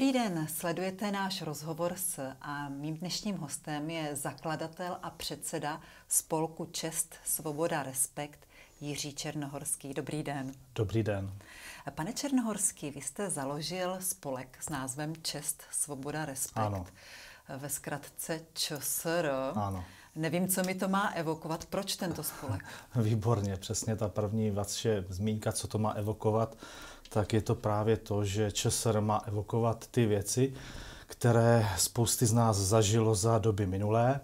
Dobrý den, sledujete náš rozhovor s a mým dnešním hostem je zakladatel a předseda spolku Čest, Svoboda, Respekt Jiří Černohorský. Dobrý den. Dobrý den. Pane Černohorský, vy jste založil spolek s názvem Čest, Svoboda, Respekt. Ano. Ve zkratce ČSR. Ano. Nevím, co mi to má evokovat. Proč tento spolek? Výborně, přesně ta první vaše zmínka, co to má evokovat tak je to právě to, že ČSR má evokovat ty věci, které spousty z nás zažilo za doby minulé.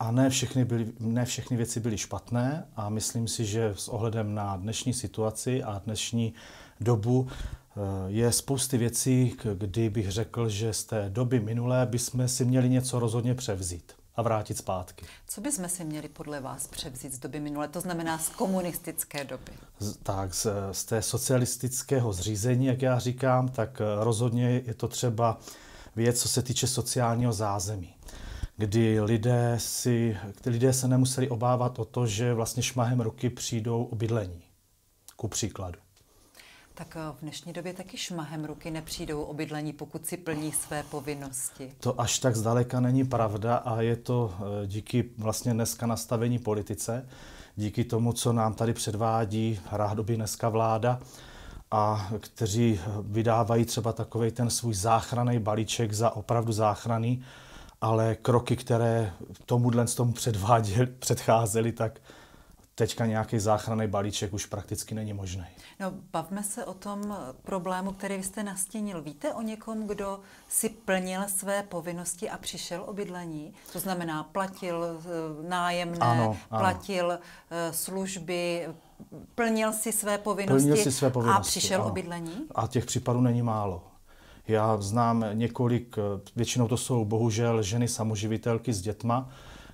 A ne všechny, byly, ne všechny věci byly špatné a myslím si, že s ohledem na dnešní situaci a dnešní dobu eh, je spousty věcí, kdy bych řekl, že z té doby minulé bychom si měli něco rozhodně převzít a vrátit zpátky. Co bychom si měli podle vás převzít z doby minulé, to znamená z komunistické doby? Z, tak, z, z té socialistického zřízení, jak já říkám, tak eh, rozhodně je to třeba věc, co se týče sociálního zázemí kdy lidé, si, kdy lidé se nemuseli obávat o to, že vlastně šmahem ruky přijdou o bydlení, ku příkladu. Tak eh, v dnešní době taky šmahem ruky nepřijdou o bydlení, pokud si plní své povinnosti. To až tak zdaleka není pravda a je to eh, díky vlastně dneska nastavení politice, díky tomu, co nám tady předvádí rádoby dneska vláda a kteří eh, vydávají třeba takový ten svůj záchranný balíček za opravdu záchranný, ale kroky, které tomuhle tomu předcházely, tak teďka nějaký záchranný balíček už prakticky není možný. No, bavme se o tom problému, který vy jste nastínil. Víte o někom, kdo si plnil své povinnosti a přišel o bydlení? To znamená, platil eh, nájemné, ano, ano. platil eh, služby, plnil si své povinnosti, plnil si své povinnosti a přišel ano. o bydlení? A těch případů není málo. Já znám několik, eh, většinou to jsou bohužel ženy samoživitelky s dětma,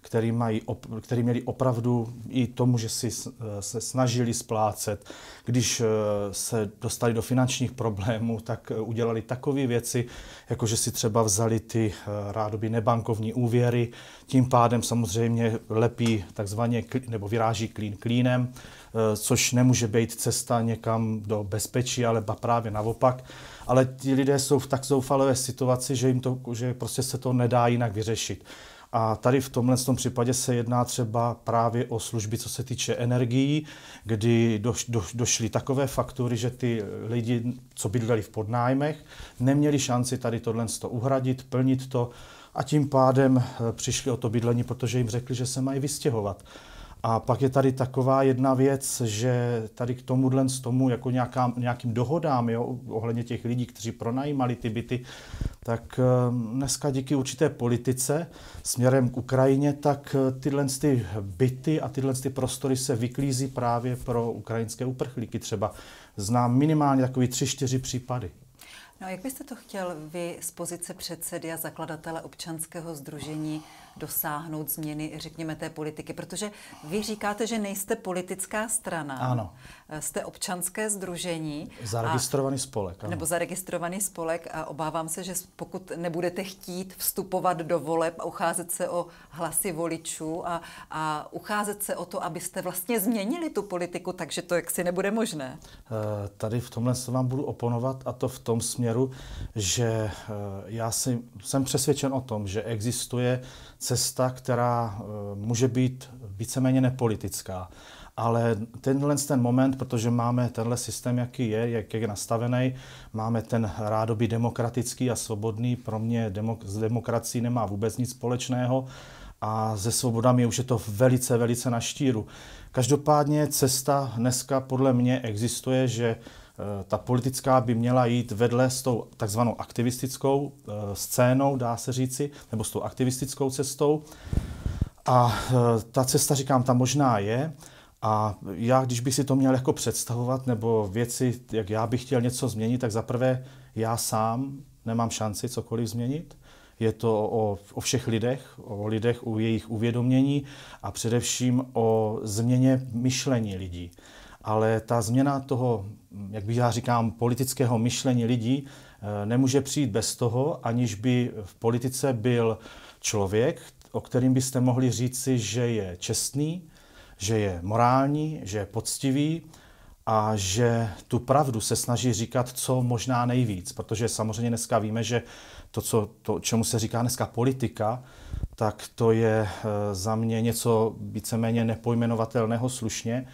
který, mají, který měli opravdu i tomu, že si se snažili splácet. Když eh, se dostali do finančních problémů, tak eh, udělali takové věci, jako že si třeba vzali ty eh, rádoby nebankovní úvěry, tím pádem samozřejmě lepí takzvaně, nebo vyráží klín klínem, což nemůže být cesta někam do bezpečí, ale právě naopak. Ale ti lidé jsou v tak zoufalé situaci, že jim to, že prostě se to nedá jinak vyřešit. A tady v tomhle tom případě se jedná třeba právě o služby, co se týče energií, kdy doš, do, došly takové faktury, že ty lidi, co bydleli v podnájmech, neměli šanci tady tohle to uhradit, plnit to a tím pádem eh, přišli o to bydlení, protože jim řekli, že se mají vystěhovat. A pak je tady taková jedna věc, že tady k tomuhle z tomu jako nějaká, nějakým dohodám jo, ohledně těch lidí, kteří pronajímali ty byty, tak eh, dneska díky určité politice směrem k Ukrajině, tak eh, tyhle ty byty a tyhle ty prostory se vyklízí právě pro ukrajinské uprchlíky. Třeba znám minimálně takový tři, čtyři případy. No a jak byste to chtěl vy z pozice předsedy a zakladatele občanského združení dosáhnout změny, řekněme, té politiky? Protože vy říkáte, že nejste politická strana. Ano. Eh, jste občanské združení. Zaregistrovaný a, spolek. Ano. Nebo zaregistrovaný spolek a obávám se, že pokud nebudete chtít vstupovat do voleb a ucházet se o hlasy voličů a, a ucházet se o to, abyste vlastně změnili tu politiku, takže to jaksi nebude možné. Eh, tady v tomhle se vám budu oponovat a to v tom směru, že eh, já si, jsem přesvědčen o tom, že existuje cesta, která eh, může být víceméně nepolitická. Ale tenhle ten moment, protože máme tenhle systém, jaký je, jak je nastavený, máme ten rádoby demokratický a svobodný, pro mě demok- s demokracií nemá vůbec nic společného a se svobodami už je to velice, velice na štíru. Každopádně cesta dneska podle mě existuje, že Eh, ta politická by měla jít vedle s tou takzvanou aktivistickou eh, scénou, dá se říci, nebo s tou aktivistickou cestou. A eh, ta cesta, říkám, ta možná je. A já, když bych si to měl jako představovat, nebo věci, jak já bych chtěl něco změnit, tak zaprvé já sám nemám šanci cokoliv změnit. Je to o, o všech lidech, o lidech, u jejich uvědomění a především o změně myšlení lidí ale ta změna toho, jak bych já říkám, politického myšlení lidí eh, nemůže přijít bez toho, aniž by v politice byl člověk, o kterým byste mohli říci, že je čestný, že je morální, že je poctivý a že tu pravdu se snaží říkat co možná nejvíc, protože samozřejmě dneska víme, že to, co, to čemu se říká dneska politika, tak to je eh, za mě něco víceméně nepojmenovatelného slušně,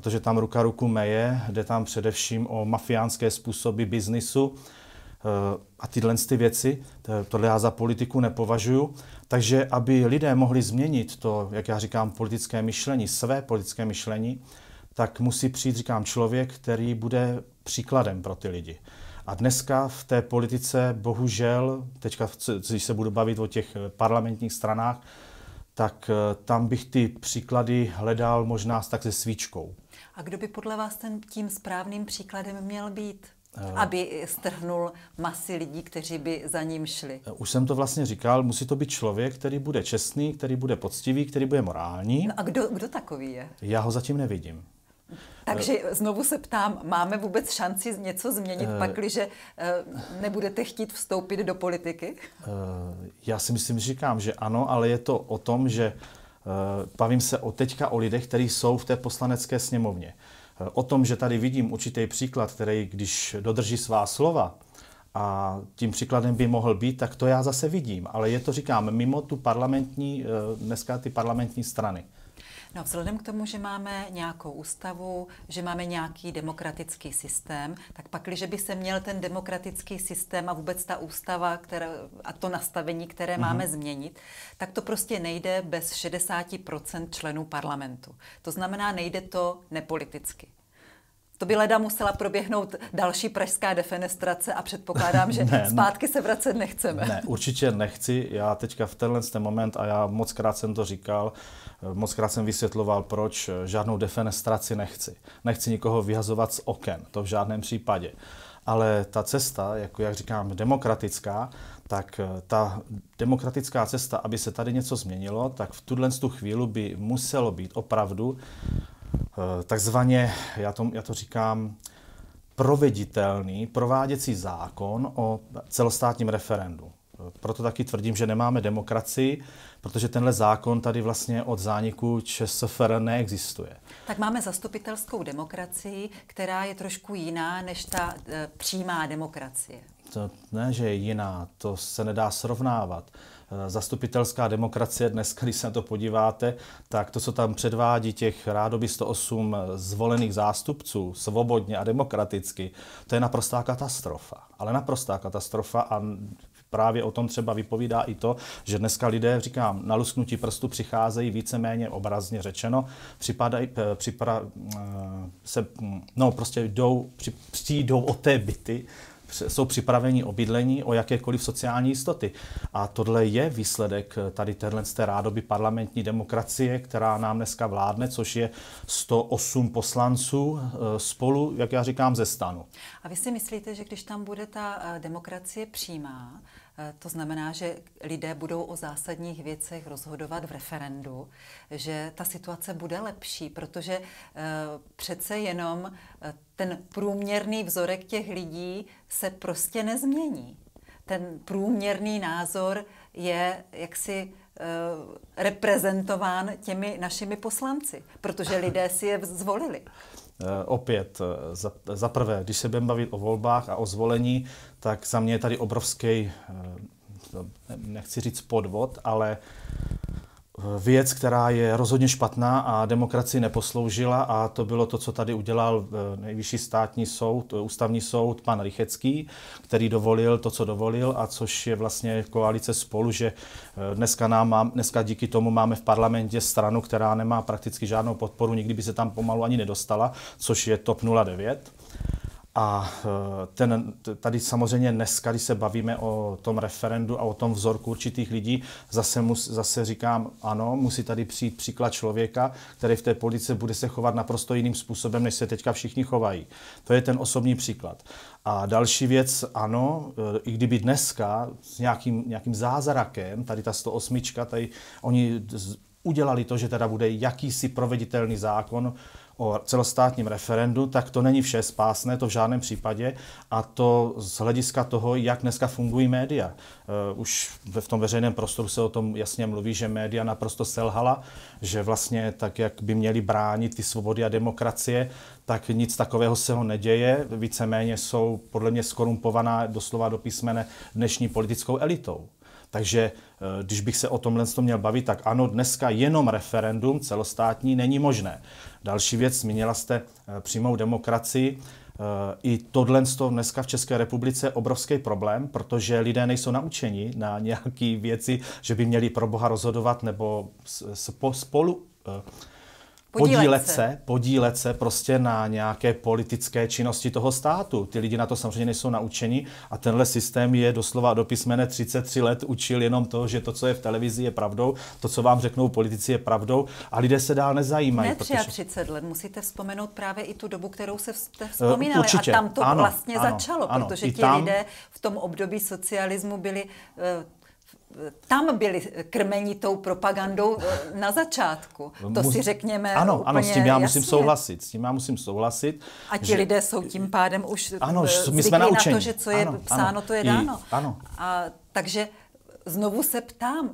protože tam ruka ruku meje, jde tam především o mafiánské způsoby biznisu eh, a tyhle ty věci, tohle já za politiku nepovažuju. Takže aby lidé mohli změnit to, jak já říkám, politické myšlení, své politické myšlení, tak musí přijít, říkám, člověk, který bude příkladem pro ty lidi. A dneska v té politice, bohužel, teďka, když se budu bavit o těch eh, parlamentních stranách, tak eh, tam bych ty příklady hledal možná tak se svíčkou. A kdo by podle vás ten tím správným příkladem měl být? Eh. aby strhnul masy lidí, kteří by za ním šli. Eh, už jsem to vlastně říkal, musí to být člověk, který bude čestný, který bude poctivý, který bude morální. No a kdo, kdo takový je? Já ho zatím nevidím. Takže eh. znovu se ptám, máme vůbec šanci něco změnit, uh, pakliže uh, nebudete chtít vstoupit do politiky? Uh, já si myslím, říkám, že ano, ale je to o tom, že uh, Eh, bavím se o teďka o lidech, kteří jsou v té poslanecké sněmovně. Eh, o tom, že tady vidím určitý příklad, který když dodrží svá slova, a tím příkladem by mohl být, tak to já zase vidím. Ale je to, říkám, mimo tu parlamentní, eh, dneska ty parlamentní strany. No, vzhledem k tomu, že máme nějakou ústavu, že máme nějaký demokratický systém, tak pak, když by se měl ten demokratický systém a vůbec ta ústava které, a to nastavení, které mm-hmm. máme změnit, tak to prostě nejde bez 60% členů parlamentu. To znamená, nejde to nepoliticky. To by leda musela proběhnout další pražská defenestrace a předpokládám, že ne, no. zpátky se vracet nechceme. Ne, určitě nechci. Já teďka v tenhle moment, a já moc krát jsem to říkal, Moc krát jsem vysvětloval, proč eh, žádnou defenestraci nechci. Nechci nikoho vyhazovat z oken, to v žádném případě. Ale ta cesta, jako jak říkám, demokratická, tak eh, ta demokratická cesta, aby se tady něco změnilo, tak v tuhle tu chvíli by muselo být opravdu eh, takzvaně, já to, já to říkám, proveditelný prováděcí zákon o celostátním referendu. Proto taky tvrdím, že nemáme demokracii, protože tenhle zákon tady vlastně od zániku ČSFR neexistuje. Tak máme zastupitelskou demokracii, která je trošku jiná než ta e, přímá demokracie. To ne, že je jiná, to se nedá srovnávat. E, zastupitelská demokracie dnes, když se na to podíváte, tak to, co tam předvádí těch rádoby 108 zvolených zástupců svobodně a demokraticky, to je naprostá katastrofa. Ale naprostá katastrofa a právě o tom třeba vypovídá i to, že dneska lidé, říkám, na lusknutí prstu přicházejí víceméně obrazně řečeno, připadají, eh, připra, eh, se, hm, no prostě jdou, při, přijdou o té byty, jsou připraveni o bydlení, o jakékoliv sociální jistoty. A tohle je výsledek eh, tady téhle z té rádoby parlamentní demokracie, která nám dneska vládne, což je 108 poslanců spolu, jak já říkám, ze stanu. A vy si myslíte, že když tam bude ta demokracie přímá, to znamená, že lidé budou o zásadních věcech rozhodovat v referendu, že ta situace bude lepší, protože eh, přece jenom eh, ten průměrný vzorek těch lidí se prostě nezmění. Ten průměrný názor je jaksi eh, reprezentován těmi našimi poslanci, protože lidé si je zvolili opět za, za prvé, když se budeme bavit o volbách a o zvolení, tak za mě je tady obrovský, eh, nechci říct podvod, ale eh, věc, která je rozhodně špatná a demokracii neposloužila a to bylo to, co tady udělal eh, nejvyšší státní soud, ústavní soud, pan Rychecký, který dovolil to, co dovolil a což je vlastně koalice spolu, že dneska, nám dneska díky tomu máme v parlamentě stranu, která nemá prakticky žádnou podporu, nikdy by se tam pomalu ani nedostala, což je TOP 09 a eh, ten, tady samozřejmě dneska, když se bavíme o tom referendu a o tom vzorku určitých lidí, zase, mus, zase říkám, ano, musí tady přijít příklad člověka, který v té politice bude se chovat naprosto jiným způsobem, než se teďka všichni chovají. To je ten osobní příklad. A další věc, ano, eh, i kdyby dneska s nějakým, nějakým zázrakem, tady ta 108, tady oni udělali to, že teda bude jakýsi proveditelný zákon, o celostátním referendu, tak to není vše spásné, to v žádném případě. A to z hlediska toho, jak dneska fungují média. Eh, už v tom veřejném prostoru se o tom jasně mluví, že média naprosto selhala, že vlastně tak, jak by měli bránit ty svobody a demokracie, tak nic takového se ho neděje. Víceméně jsou podle mě skorumpovaná doslova do písmene dnešní politickou elitou. Takže eh, když bych se o tomhle to měl bavit, tak ano, dneska jenom referendum celostátní není možné. Další věc, zmínila jste eh, přímou demokracii. Eh, I tohle dneska v České republice je obrovský problém, protože lidé nejsou naučeni na nějaké věci, že by měli pro Boha rozhodovat nebo spolu podílet, se. se, podílet se prostě na nějaké politické činnosti toho státu. Ty lidi na to samozřejmě nejsou naučeni a tenhle systém je doslova do písmene 33 let učil jenom to, že to, co je v televizi, je pravdou, to, co vám řeknou politici, je pravdou a lidé se dál nezajímají. Ne 33 protože... let, musíte vzpomenout právě i tu dobu, kterou se eh, vzpomínali. Určitě. A tam to ano, vlastně ano, začalo, ano, protože ti tam... lidé v tom období socialismu byli eh, tam byli krmeni tou propagandou eh, na začátku. No, to Mus... si řekněme Ano, ano, s tím já jasně. musím souhlasit. S tím já musím souhlasit. A ti že... lidé jsou tím pádem už ano, eh, my jsme na to, že co je ano, psáno, ano. to je dáno. I, ano. A, takže znovu se ptám,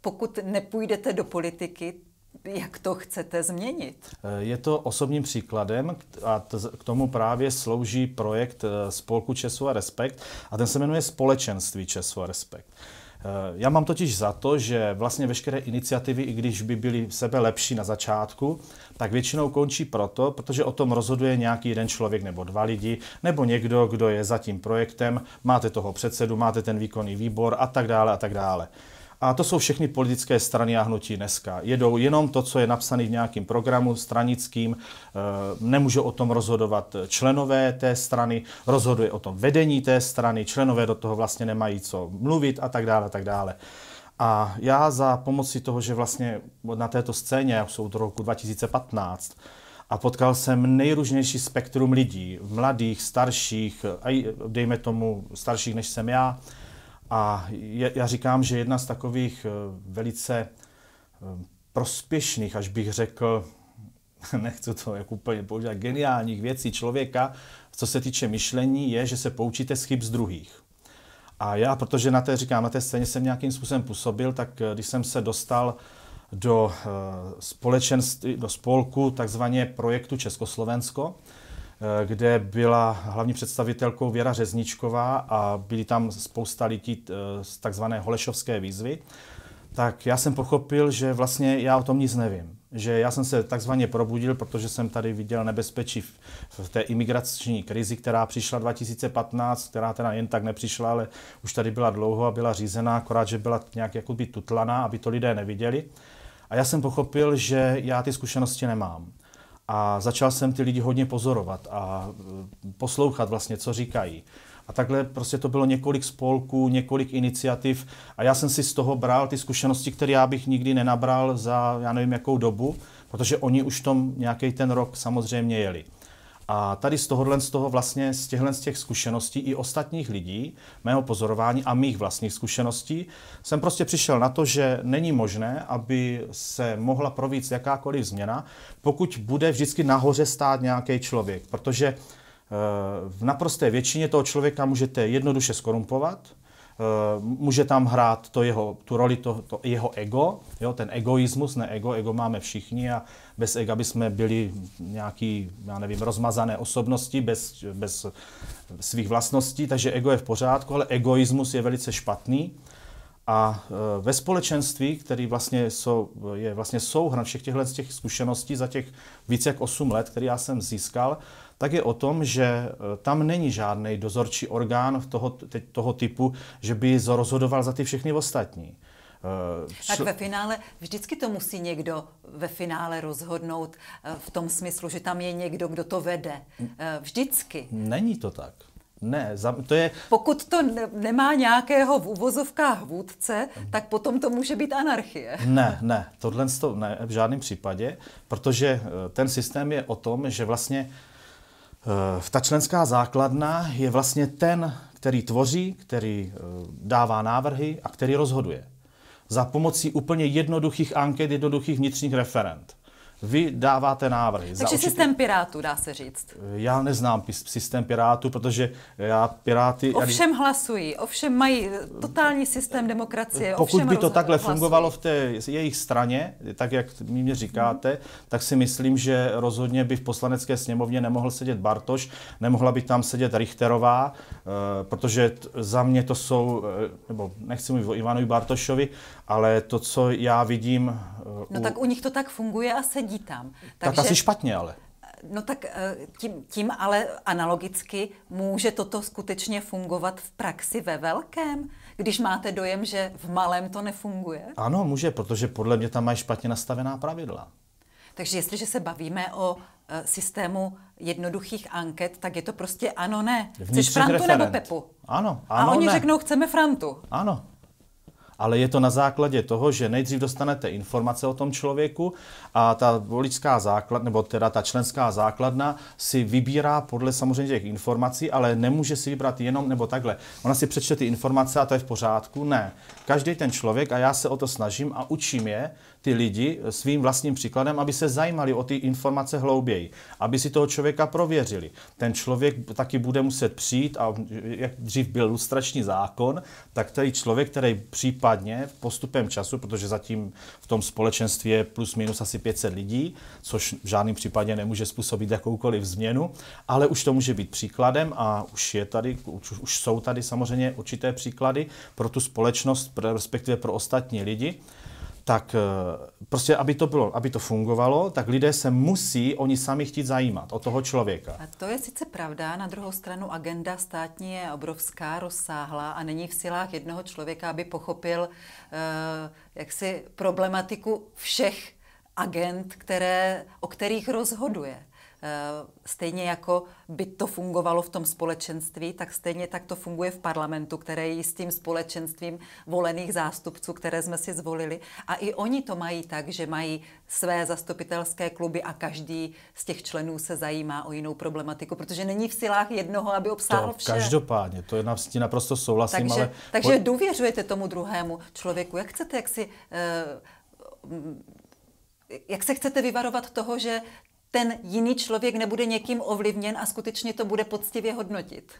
pokud nepůjdete do politiky, jak to chcete změnit? Eh, je to osobním příkladem a k tomu právě slouží projekt Spolku Česu a Respekt a ten se jmenuje Společenství Česu a Respekt. Eh, já mám totiž za to, že vlastně veškeré iniciativy, i když by byly sebe lepší na začátku, tak většinou končí proto, protože o tom rozhoduje nějaký jeden člověk nebo dva lidi, nebo někdo, kdo je za tím projektem, máte toho předsedu, máte ten výkonný výbor a tak dále a tak dále. A to jsou všechny politické strany a hnutí dneska. Jedou jenom to, co je napsané v nějakém programu stranickým, eh, nemůže o tom rozhodovat členové té strany, rozhoduje o tom vedení té strany, členové do toho vlastně nemají co mluvit a tak dále, a tak dále. A já za pomoci toho, že vlastně na této scéně, jsou od roku 2015, a potkal jsem nejrůznější spektrum lidí, mladých, starších, dejme tomu starších než jsem já, a je, já říkám, že jedna z takových eh, velice eh, prospěšných, až bych řekl, nechci to jak úplně používat, geniálních věcí člověka, co se týče myšlení, je, že se poučíte z chyb z druhých. A já, protože na té, říkám, na té scéně jsem nějakým způsobem působil, tak eh, když jsem se dostal do společenství, do spolku takzvaně projektu Československo, Eh, kde byla hlavní představitelkou Věra Řezničková a byli tam spousta lidí eh, z takzvané Holešovské výzvy, tak já jsem pochopil, že vlastně já o tom nic nevím. Že já jsem se takzvaně probudil, protože jsem tady viděl nebezpečí v, v té imigrační krizi, která přišla 2015, která teda jen tak nepřišla, ale už tady byla dlouho a byla řízená, akorát, že byla nějak jakoby tutlaná, aby to lidé neviděli. A já jsem pochopil, že já ty zkušenosti nemám. A začal jsem ty lidi hodně pozorovat a e, poslouchat vlastně, co říkají. A takhle prostě to bylo několik spolků, několik iniciativ a já jsem si z toho bral ty zkušenosti, které já bych nikdy nenabral za já nevím jakou dobu, protože oni už tom nějaký ten rok samozřejmě jeli. A tady z tohohle, z toho vlastně, z těchhle z těch zkušeností i ostatních lidí, mého pozorování a mých vlastních zkušeností, jsem prostě přišel na to, že není možné, aby se mohla províct jakákoliv změna, pokud bude vždycky nahoře stát nějaký člověk, protože eh, v naprosté většině toho člověka můžete jednoduše skorumpovat, Eh, může tam hrát to jeho, tu roli to, to jeho ego, jo, ten egoismus, ne ego, ego máme všichni a bez ega by jsme byli nějaký, já nevím, rozmazané osobnosti bez, bez svých vlastností, takže ego je v pořádku, ale egoismus je velice špatný a eh, ve společenství, který vlastně jsou, je vlastně souhrn všech těchto těch zkušeností za těch více jak 8 let, které já jsem získal, tak je o tom, že eh, tam není žádný dozorčí orgán toho, teď toho typu, že by rozhodoval za ty všechny ostatní. Eh, tak ve finále vždycky to musí někdo ve finále rozhodnout eh, v tom smyslu, že tam je někdo, kdo to vede. Vždycky. Není to tak. Ne, to je... Pokud to nemá nějakého v uvozovkách vůdce, tak potom to může být anarchie. Ne, ne, tohle ne, v žádném případě, protože ten systém je o tom, že vlastně Eh, ta členská základna je vlastně ten, který tvoří, který eh, dává návrhy a který rozhoduje. Za pomocí úplně jednoduchých anket, jednoduchých vnitřních referent vy dáváte návrhy. Takže určitý... systém Pirátů, dá se říct. Já neznám systém Pirátů, protože já Piráty... Ovšem ani... hlasují, ovšem mají totální systém demokracie. Pokud by to takhle hlasují. fungovalo v té jejich straně, tak jak mě říkáte, hmm. tak si myslím, že rozhodně by v poslanecké sněmovně nemohl sedět Bartoš, nemohla by tam sedět Richterová, eh, protože za mě to jsou, eh, nebo nechci mluvit o Ivanovi Bartošovi, ale to, co já vidím No u... tak u nich to tak funguje a sedí tam. Takže... Tak asi špatně ale. No tak eh, tím, tím ale analogicky může toto skutečně fungovat v praxi ve velkém, když máte dojem, že v malém to nefunguje? Ano, může, protože podle mě tam mají špatně nastavená pravidla. Takže jestliže se bavíme o eh, systému jednoduchých anket, tak je to prostě ano, ne. Chceš frantu referent. nebo pepu? Ano, ano, A oni ne. řeknou, chceme frantu. Ano ale je to na základě toho, že nejdřív dostanete informace o tom člověku a ta voličská základ, nebo teda ta členská základna si vybírá podle samozřejmě těch informací, ale nemůže si vybrat jenom, nebo takhle. Ona si přečte ty informace a to je v pořádku? Ne. Každý ten člověk, a já se o to snažím a učím je, ty lidi svým vlastním příkladem, aby se zajímali o ty informace hlouběji, aby si toho člověka prověřili. Ten člověk taky bude muset přijít a jak dřív byl lustrační zákon, tak tady člověk, který případně postupem času, protože zatím v tom společenství je plus minus asi 500 lidí, což v žádném případě nemůže způsobit jakoukoliv změnu, ale už to může být příkladem a už je tady, už, už jsou tady samozřejmě určité příklady pro tu společnost, respektive pro ostatní lidi tak eh, prostě, aby to bylo, aby to fungovalo, tak lidé se musí oni sami chtít zajímat o toho člověka. A to je sice pravda, na druhou stranu agenda státní je obrovská, rozsáhlá a není v silách jednoho člověka, aby pochopil eh, jaksi problematiku všech agent, které, o kterých rozhoduje. Eh, stejně jako by to fungovalo v tom společenství, tak stejně tak to funguje v parlamentu, které je s tím společenstvím volených zástupců, které jsme si zvolili. A i oni to mají tak, že mají své zastupitelské kluby a každý z těch členů se zajímá o jinou problematiku, protože není v silách jednoho, aby obsáhl vše. Každopádně, to je na, vstí naprosto souhlasím. Takže, ale... takže důvěřujete tomu druhému člověku. Jak chcete, jak si... Uh, eh, jak se chcete vyvarovat toho, že ten jiný člověk nebude někým ovlivněn a skutečně to bude poctivě hodnotit?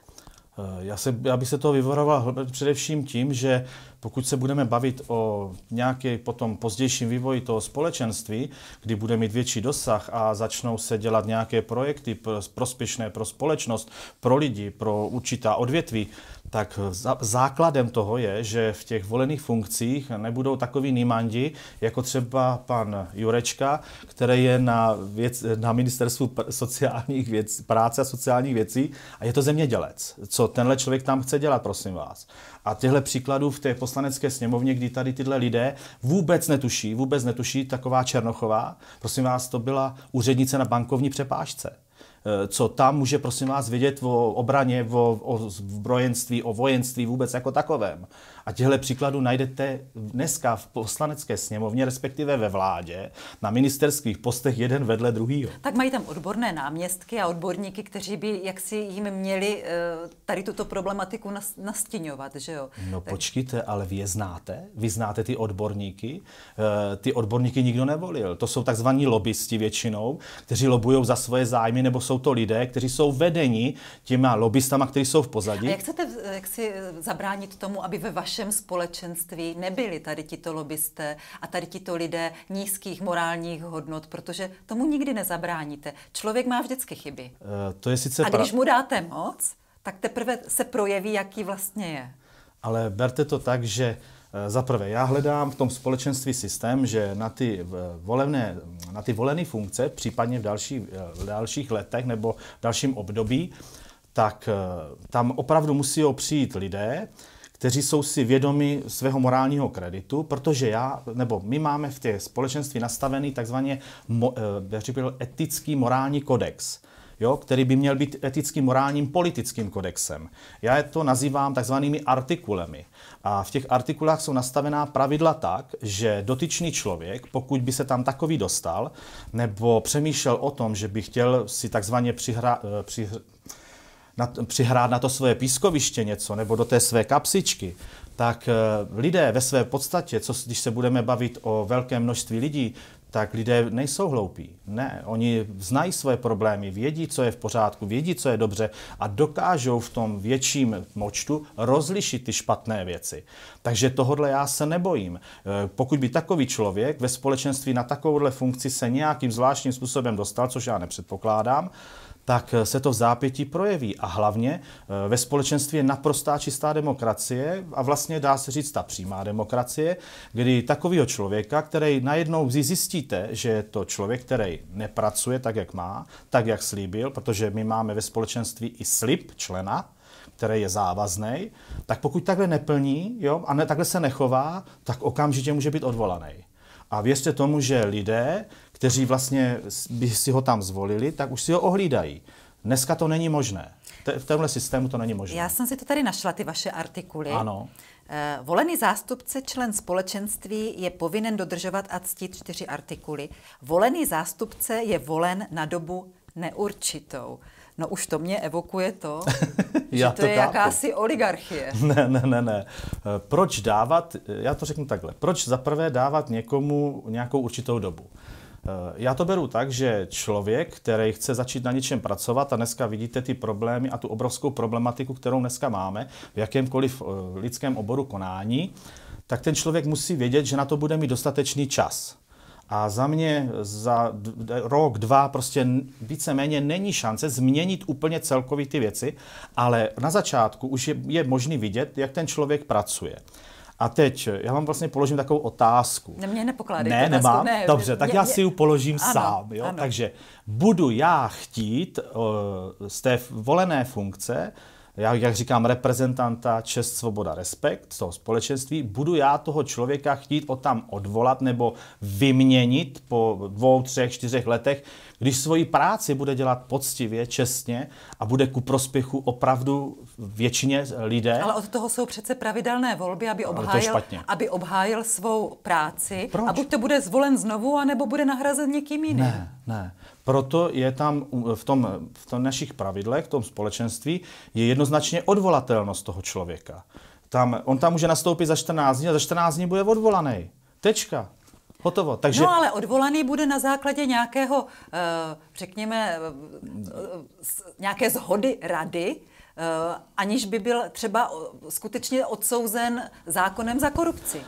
Eh, já, se, já bych se toho vyvaroval především tím, že pokud se budeme bavit o nějaké potom pozdějším vývoji toho společenství, kdy bude mít větší dosah a začnou se dělat nějaké projekty prospěšné pro společnost, pro lidi, pro určitá odvětví, tak eh, základem toho je, že v těch volených funkcích nebudou takový nímandi, jako třeba pan Jurečka, který je na, věc, na ministerstvu sociálních věc, práce a sociálních věcí a je to zemědělec. Co tenhle člověk tam chce dělat, prosím vás? A těchto příkladů v té poslanecké sněmovně, kdy tady tyhle lidé vůbec netuší, vůbec netuší taková Černochová, prosím vás, to byla úřednice na bankovní přepážce. Eh, co tam může, prosím vás, vědět o obraně, o, o zbrojenství, o vojenství vůbec jako takovém. A těchto příkladů najdete dneska v poslanecké sněmovně, respektive ve vládě, na ministerských postech jeden vedle druhého. Tak mají tam odborné náměstky a odborníky, kteří by jaksi jim měli eh, tady tuto problematiku nastěňovat, že jo? No tak... počkejte, ale vy je znáte? Vy znáte ty odborníky? Eh, ty odborníky nikdo nevolil. To jsou takzvaní lobbysti většinou, kteří lobují za svoje zájmy, nebo jsou to lidé, kteří jsou vedeni těma lobbystama, kteří jsou v pozadí. A jak chcete jak si eh, zabránit tomu, aby ve vašem našem společenství nebyli tady tito lobbysté a tady tito lidé nízkých morálních hodnot, protože tomu nikdy nezabráníte. Člověk má vždycky chyby. Uh, to je sice a když mu dáte moc, tak teprve se projeví, jaký vlastně je. Ale berte to tak, že eh, za prvé, já hledám v tom společenství systém, že na ty, eh, volené, na ty volené funkce, případně v, další, v dalších letech nebo v dalším období, tak tam opravdu musí přijít lidé, kteří jsou si vědomi svého morálního kreditu, protože já, nebo my máme v těch společenství nastavený takzvaně mo, eh, etický morální kodex jo, který by měl být etickým, morálním, politickým kodexem. Já je to nazývám takzvanými artikulemi. A v těch artikulách jsou nastavená pravidla tak, že dotyčný člověk, pokud by se tam takový dostal, nebo přemýšlel o tom, že by chtěl si takzvaně přihra, eh, přihra, na, přihrát na to svoje pískoviště něco nebo do té své kapsičky, tak eh, lidé ve své podstatě, co, když se budeme bavit o velkém množství lidí, tak lidé nejsou hloupí. Ne, oni znají svoje problémy, vědí, co je v pořádku, vědí, co je dobře a dokážou v tom větším močtu rozlišit ty špatné věci. Takže tohodle já se nebojím. Eh, pokud by takový člověk ve společenství na takovouhle funkci se nějakým zvláštním způsobem dostal, což já nepředpokládám, tak se to v zápětí projeví. A hlavně eh, ve společenství je naprostá čistá demokracie a vlastně dá se říct ta přímá demokracie, kdy takového člověka, který najednou zjistíte, že je to člověk, který nepracuje tak, jak má, tak, jak slíbil, protože my máme ve společenství i slib člena, který je závazný, tak pokud takhle neplní jo, a ne, takhle se nechová, tak okamžitě může být odvolaný. A věřte tomu, že lidé, kteří vlastně by si ho tam zvolili, tak už si ho ohlídají. Dneska to není možné. T- v tomhle systému to není možné. Já jsem si to tady našla, ty vaše artikuly. Ano. Eh, volený zástupce, člen společenství, je povinen dodržovat a ctít čtyři artikuly. Volený zástupce je volen na dobu neurčitou. No už to mě evokuje to, že to, to je dávku. jakási oligarchie. Ne, ne, ne, ne. Eh, proč dávat, eh, já to řeknu takhle, proč zaprvé dávat někomu nějakou určitou dobu? Eh, já to beru tak, že člověk, který chce začít na něčem pracovat a dneska vidíte ty problémy a tu obrovskou problematiku, kterou dneska máme v jakémkoliv eh, lidském oboru konání, tak ten člověk musí vědět, že na to bude mít dostatečný čas. A za mě za rok, dva prostě víceméně není šance změnit úplně celkově ty věci, ale na začátku už je, je možný vidět, jak ten člověk pracuje. A teď já vám vlastně položím takovou otázku. Ne, mě nepokládejte. Ne, nemám. ne, Dobře, tak mě, já si ji položím ano, sám. Jo? Ano. Takže budu já chtít uh, z té volené funkce jak, jak říkám, reprezentanta Čest, Svoboda, Respekt, z toho společenství, budu já toho člověka chtít od tam odvolat nebo vyměnit po dvou, třech, čtyřech letech, když svoji práci bude dělat poctivě, čestně a bude ku prospěchu opravdu většině lidé. Ale od toho jsou přece pravidelné volby, aby obhájil, aby obhájil svou práci Proč? a buď to bude zvolen znovu, anebo bude nahrazen někým jiným. Ne, ne. Proto je tam v, tom, v tom našich pravidlech, v tom společenství, je jednoznačně odvolatelnost toho člověka. Tam, on tam může nastoupit za 14 dní a za 14 dní bude odvolaný. Tečka. Hotovo. Takže... No ale odvolaný bude na základě nějakého, eh, řekněme, eh, eh, nějaké zhody rady, Eh, aniž by byl třeba skutečně odsouzen zákonem za korupci.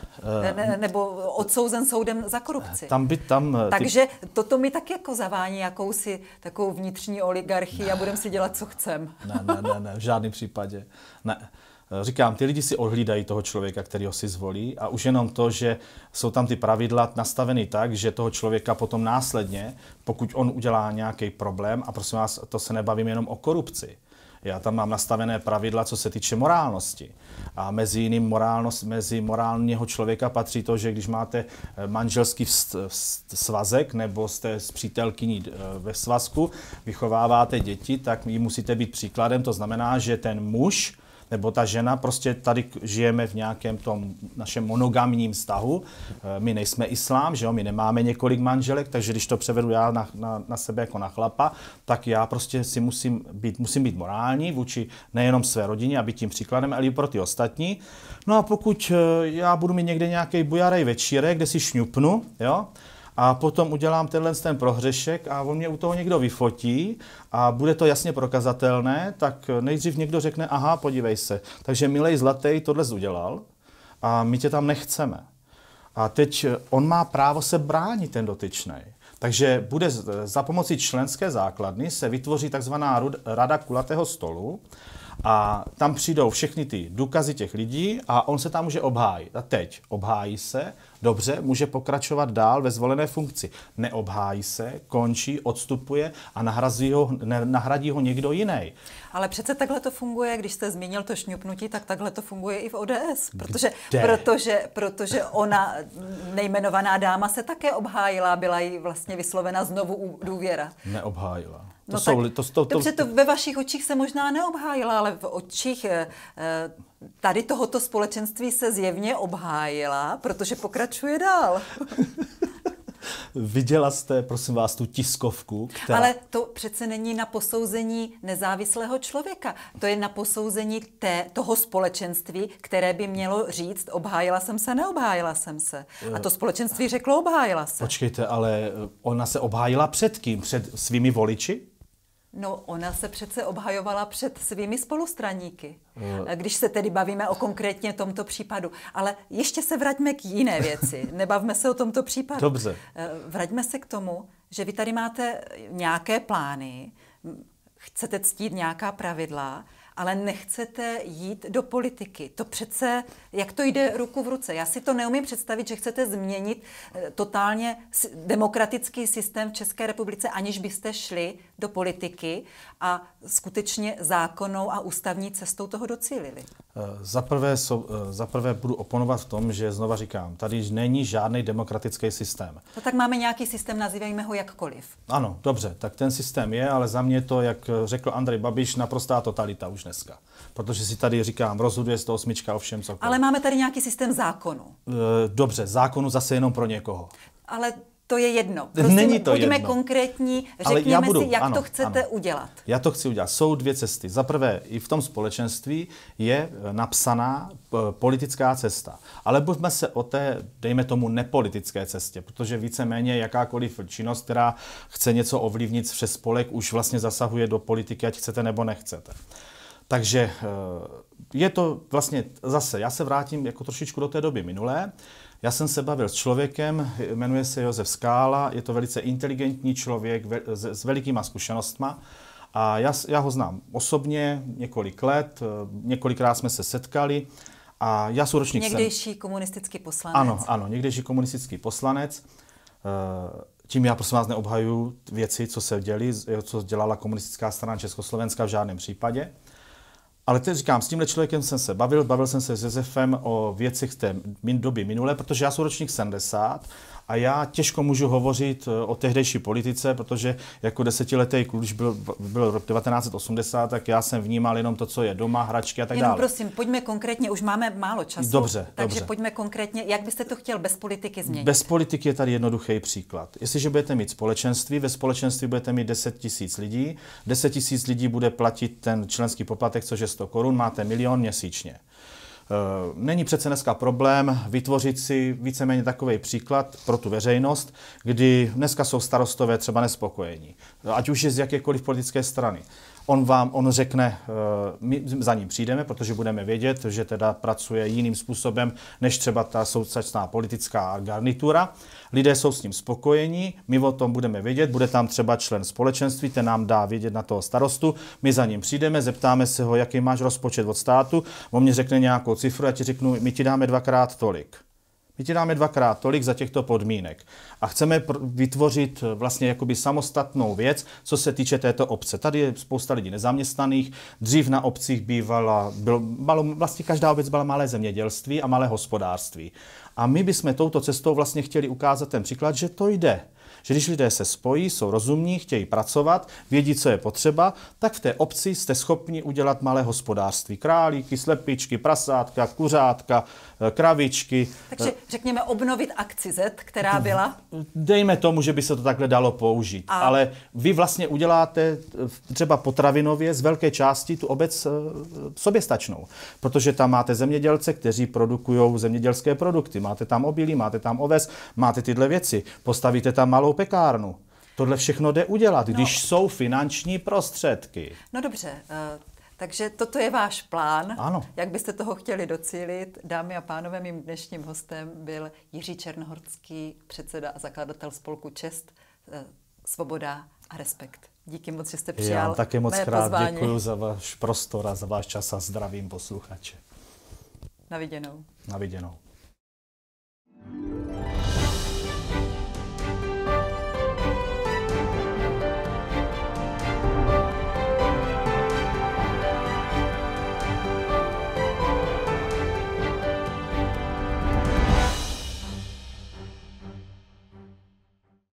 Eh, ne, nebo odsouzen soudem za korupci. Tam by tam... Eh, ty... Takže toto mi tak jako zavání jakousi takovou vnitřní oligarchii ne. a budem si dělat, co chcem. Ne, ne, ne, ne v žádném případě. Ne. Říkám, ty lidi si ohlídají toho člověka, který ho si zvolí a už jenom to, že jsou tam ty pravidla nastaveny tak, že toho člověka potom následně, pokud on udělá nějaký problém, a prosím vás, to se nebavím jenom o korupci, já tam mám nastavené pravidla, co se týče morálnosti. A mezi jiným morálnost, mezi morálního člověka patří to, že když máte eh, manželský vst, vst, svazek nebo jste s přítelkyní eh, ve svazku, vychováváte děti, tak jim musíte být příkladem. To znamená, že ten muž nebo ta žena, prostě tady žijeme v nějakém tom našem monogamním vztahu. E, my nejsme islám, že jo, my nemáme několik manželek, takže když to převedu já na, na, na sebe jako na chlapa, tak já prostě si musím být, musím být morální vůči nejenom své rodině, aby tím příkladem, ale i pro ty ostatní. No a pokud e, já budu mít někde nějaký bujarej večírek, kde si šňupnu, jo, a potom udělám tenhle ten prohřešek a on mě u toho někdo vyfotí a bude to jasně prokazatelné, tak nejdřív někdo řekne, aha, podívej se, takže milej zlatý, tohle udělal a my tě tam nechceme. A teď eh, on má právo se bránit, ten dotyčnej. Takže bude eh, za pomocí členské základny se vytvoří takzvaná rada kulatého stolu a tam přijdou všechny ty důkazy těch lidí a on se tam může obhájit. A teď obhájí se Dobře, může pokračovat dál ve zvolené funkci. Neobhájí se, končí, odstupuje a nahrazí ho, ne, nahradí ho někdo jiný. Ale přece takhle to funguje, když jste zmínil to šňupnutí, tak takhle to funguje i v ODS. Protože, protože, protože ona, nejmenovaná dáma, se také obhájila, byla jí vlastně vyslovena znovu důvěra. Neobhájila. To no jsou, tak, to, to, to, dobře, to ve vašich očích se možná neobhájila, ale v očích eh, eh, tady tohoto společenství se zjevně obhájila, protože pokračuje dál. Viděla jste, prosím vás, tu tiskovku? Která... Ale to přece není na posouzení nezávislého člověka. To je na posouzení té, toho společenství, které by mělo říct, obhájila jsem se, neobhájila jsem se. A to společenství řeklo, obhájila se. Počkejte, ale eh, ona se obhájila před kým? Před svými voliči? No, ona se přece obhajovala před svými spolustraníky, no. když se tedy bavíme o konkrétně tomto případu. Ale ještě se vraťme k jiné věci. Nebavme se o tomto případu. Dobře. Eh, vraťme se k tomu, že vy tady máte nějaké plány, chcete ctít nějaká pravidla, ale nechcete jít do politiky. To přece, jak to jde ruku v ruce? Já si to neumím představit, že chcete změnit eh, totálně demokratický systém v České republice, aniž byste šli do politiky a skutečně zákonnou a ústavní cestou toho docílili? Eh, zaprvé, prvé eh, zaprvé budu oponovat v tom, že znova říkám, tady není žádný demokratický systém. No tak máme nějaký systém, nazývejme ho jakkoliv. Ano, dobře, tak ten systém je, ale za mě to, jak řekl Andrej Babiš, naprostá totalita už dneska. Protože si tady říkám, rozhoduje 108 o všem, co. Ale máme tady nějaký systém zákonu. Eh, dobře, zákonu zase jenom pro někoho. Ale to je jedno. Prosím, Není prostě to buďme jedno. konkrétní, řekněme já budu, si, jak ano, to chcete ano. udělat. Já to chci udělat. Jsou dvě cesty. Za prvé, i v tom společenství je eh, napsaná eh, politická cesta. Ale buďme se o té, dejme tomu, nepolitické cestě, protože víceméně jakákoliv činnost, která chce něco ovlivnit přes spolek, už vlastně zasahuje do politiky, ať chcete nebo nechcete. Takže eh, je to vlastně zase, já se vrátím jako trošičku do té doby minulé. Já jsem se bavil s člověkem, jmenuje se Josef Skála, je to velice inteligentní člověk s, velikýma zkušenostma. A já, já ho znám osobně několik let, několikrát jsme se setkali a já jsem ročník... Někdejší komunistický poslanec. Ano, ano, někdejší komunistický poslanec. Eh, tím já prosím vás neobhaju věci, co se děli, co dělala komunistická strana Československa v žádném případě. Ale teď říkám, s tímhle člověkem jsem se bavil, bavil jsem se s Josefem o věcech té doby minulé, protože já jsem ročník 70 a já těžko můžu hovořit eh, o tehdejší politice, protože jako desetiletý kluk, když byl, byl rok 1980, tak já jsem vnímal jenom to, co je doma, hračky a tak jenom dále. prosím, pojďme konkrétně, už máme málo času. Dobře, takže dobře. pojďme konkrétně, jak byste to chtěl bez politiky změnit? Bez politiky je tady jednoduchý příklad. Jestliže budete mít společenství, ve společenství budete mít 10 tisíc lidí, 10 tisíc lidí bude platit ten členský poplatek, což je 500 korun, máte milion měsíčně. Eh, není přece dneska problém vytvořit si víceméně takový příklad pro tu veřejnost, kdy dneska jsou starostové třeba nespokojení, ať už je z jakékoliv politické strany. On vám, on řekne, eh, my za ním přijdeme, protože budeme vědět, že teda pracuje jiným způsobem, než třeba ta současná politická garnitura. Lidé jsou s ním spokojení, my o tom budeme vědět, bude tam třeba člen společenství, ten nám dá vědět na toho starostu, my za ním přijdeme, zeptáme se ho, jaký máš rozpočet od státu, on mě řekne nějakou cifru, já ti řeknu, my ti dáme dvakrát tolik. My ti dáme dvakrát tolik za těchto podmínek. A chceme vytvořit eh, vlastně jakoby samostatnou věc, co se týče této obce. Tady je spousta lidí nezaměstnaných. Dřív na obcích bývala, bylo, malo, vlastně každá obec byla malé zemědělství a malé hospodářství. A my bychom touto cestou vlastně chtěli ukázat ten příklad, že to jde že když lidé se spojí, jsou rozumní, chtějí pracovat, vědí, co je potřeba, tak v té obci jste schopni udělat malé hospodářství. Králíky, slepičky, prasátka, kuřátka, Eh, kravičky. Eh, Takže řekněme obnovit akci Z, která byla? Dejme tomu, že by se to takhle dalo použít. A... Ale vy vlastně uděláte eh, třeba potravinově z velké části tu obec soběstačnou, protože tam máte zemědělce, kteří produkují zemědělské produkty. Máte tam obilí, máte tam oves, máte tyhle věci. Postavíte tam malou pekárnu. Tohle všechno jde udělat, no, když jsou finanční prostředky. No dobře, takže toto je váš plán, ano. jak byste toho chtěli docílit. Dámy a pánové, mým dnešním hostem byl Jiří Černohorský, předseda a zakladatel spolku Čest, eh, Svoboda a Respekt. Díky moc, že jste přijal Já taky moc krát děkuji za váš prostor a za váš čas a zdravím posluchače. Na viděnou. Na viděnou.